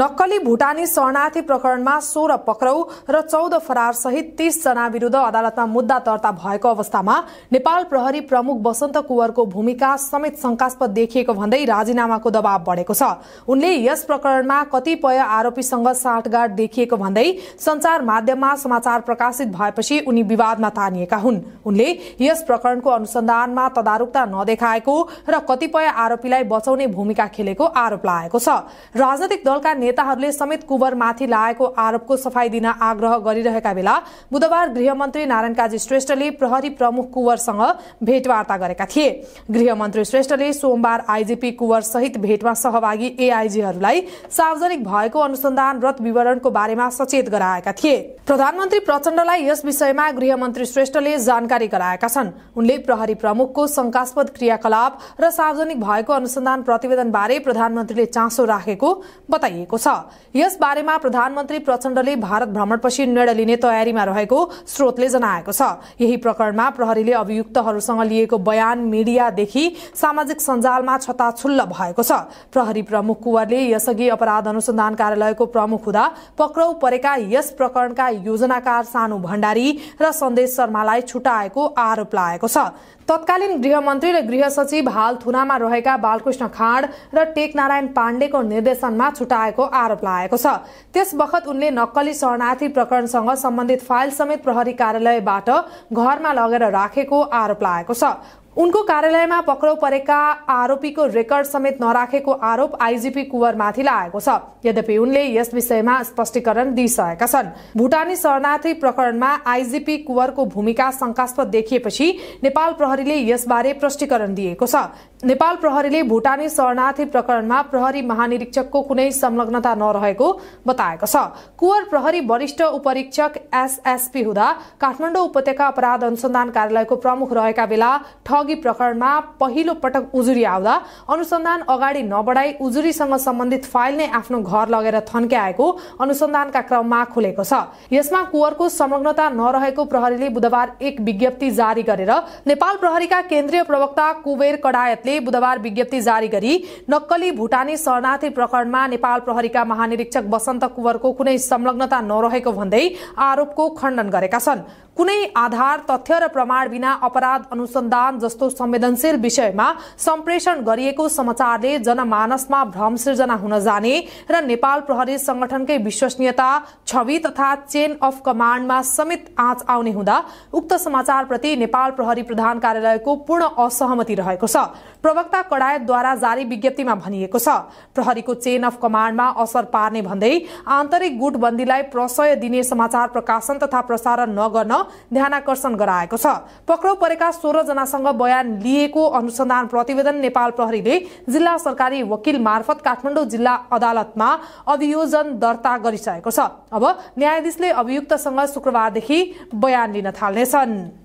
नक्कली भुटानी शरणार्थी प्रकरणमा सोह्र पक्राउ र चौध फरार तीस जना विरूद्ध अदालतमा मुद्दा दर्ता भएको अवस्थामा नेपाल प्रहरी प्रमुख वसन्त कुवरको भूमिका समेत शंकास्पद देखिएको भन्दै राजीनामाको दबाव बढेको छ उनले यस प्रकरणमा कतिपय आरोपीसँग साँठगाँठ देखिएको भन्दै संचार माध्यममा समाचार प्रकाशित भएपछि उनी विवादमा तानिएका हुन् उनले यस प्रकरणको अनुसन्धानमा तदारूकता नदेखाएको र कतिपय आरोपीलाई बचाउने भूमिका खेलेको आरोप लगाएको छ राजनैतिक दलका नेताहरूले समेत कुवरमाथि लागेको आरोपको सफाई दिन आग्रह गरिरहेका बेला बुधबार गृहमन्त्री नारायण काजी श्रेष्ठले प्रहरी प्रमुख कुवरसँग भेटवार्ता गरेका थिए गृहमन्त्री श्रेष्ठले सोमबार आईजीपी कुवर सहित भेटमा सहभागी एआइजीहरूलाई सार्वजनिक भएको अनुसन्धान रत विवरणको बारेमा सचेत गराएका थिए प्रधानमन्त्री प्रचण्डलाई यस विषयमा गृहमन्त्री श्रेष्ठले जानकारी गराएका छन् उनले प्रहरी प्रमुखको शंकास्पद क्रियाकलाप र सार्वजनिक भएको अनुसन्धान प्रतिवेदनबारे प्रधानमन्त्रीले चासो राखेको बताइएको छ यस बारेमा प्रधानमन्त्री प्रचण्डले भारत भ्रमणपछि निर्णय लिने तयारीमा रहेको स्रोतले जनाएको छ यही प्रकरणमा प्रहरीले अभियुक्तहरूसँग लिएको बयान मीडियादेखि सामाजिक सञ्जालमा छताछुल्ल भएको छ प्रहरी प्रमुख कुवरले यसअघि अपराध अनुसन्धान कार्यालयको प्रमुख हुँदा पक्राउ परेका यस प्रकरणका योजनाकार सानु भण्डारी र सन्देश शर्मालाई छुटाएको आरोप लागेको छ तत्कालीन गृहमन्त्री र गृह सचिव हाल थुनामा रहेका बालकृष्ण खाँड र टेकनारायण पाण्डेको निर्देशनमा छुटाएको गरेको आरोप लगाएको छ त्यस बखत उनले नक्कली शरणार्थी प्रकरणसँग सम्बन्धित फाइल समेत प्रहरी कार्यालयबाट घरमा लगेर राखेको आरोप लागेको छ उनको कार्यालयमा पक्राउ परेका आरोपीको रेकर्ड समेत नराखेको आरोप आइजिपी कुवरमाथि लागेको छ यद्यपि उनले यस विषयमा स्पष्टीकरण दिइसकेका छन् भुटानी शरणार्थी प्रकरणमा आइजिपी कुवरको भूमिका शंकास्पद देखिएपछि नेपाल प्रहरीले यसबारे स्पष्टीकरण दिएको छ नेपाल प्रहरीले भूटानी शरणार्थी प्रकरणमा प्रहरी महानिरीक्षकको कुनै संलग्नता नरहेको बताएको छ कुवर प्रहरी वरिष्ठ उपरीक्षक एसएसपी हुँदा काठमाडौँ उपत्यका अपराध अनुसन्धान कार्यालयको प्रमुख रहेका बेला ठगी प्रकरणमा पहिलो पटक उजुरी आउँदा अनुसन्धान अगाडि नबढाई उजुरीसँग सम्बन्धित फाइल नै आफ्नो घर लगेर थन्क्याएको अनुसन्धानका क्रममा खुलेको छ यसमा कुवरको संलग्नता नरहेको प्रहरीले बुधबार एक विज्ञप्ति जारी गरेर नेपाल प्रहरीका केन्द्रीय प्रवक्ता कुबेर कडायतले अदालतले बुधबार विज्ञप्ति जारी गरी नक्कली भूटानी शरणार्थी प्रकरणमा नेपाल प्रहरीका महानिरीक्षक वसन्त कुवरको कुनै संलग्नता नरहेको भन्दै आरोपको खण्डन गरेका छन् कुनै आधार तथ्य र प्रमाण बिना अपराध अनुसन्धान जस्तो संवेदनशील विषयमा सम्प्रेषण गरिएको समाचारले जनमानसमा भ्रम सिर्जना हुन जाने र नेपाल प्रहरी संगठनकै विश्वसनीयता छवि तथा चेन अफ कमाण्डमा समेत आँच आउने हुँदा उक्त समाचारप्रति नेपाल प्रहरी प्रधान कार्यालयको पूर्ण असहमति रहेको छ प्रवक्ता कडायतद्वारा जारी विज्ञप्तिमा भनिएको छ प्रहरीको चेन अफ कमाण्डमा असर पार्ने भन्दै आन्तरिक गुटबन्दीलाई प्रशय दिने समाचार प्रकाशन तथा प्रसारण नगर्न ध्यानकर्षण गराएको छ पक्राउ परेका जनासँग बयान लिएको अनुसन्धान प्रतिवेदन नेपाल प्रहरीले जिल्ला सरकारी वकिल मार्फत काठमाडौँ जिल्ला अदालतमा अभियोजन दर्ता गरिसकेको छ अब न्यायाधीशले अभियुक्तसँग शुक्रबारदेखि बयान लिन थाल्नेछन्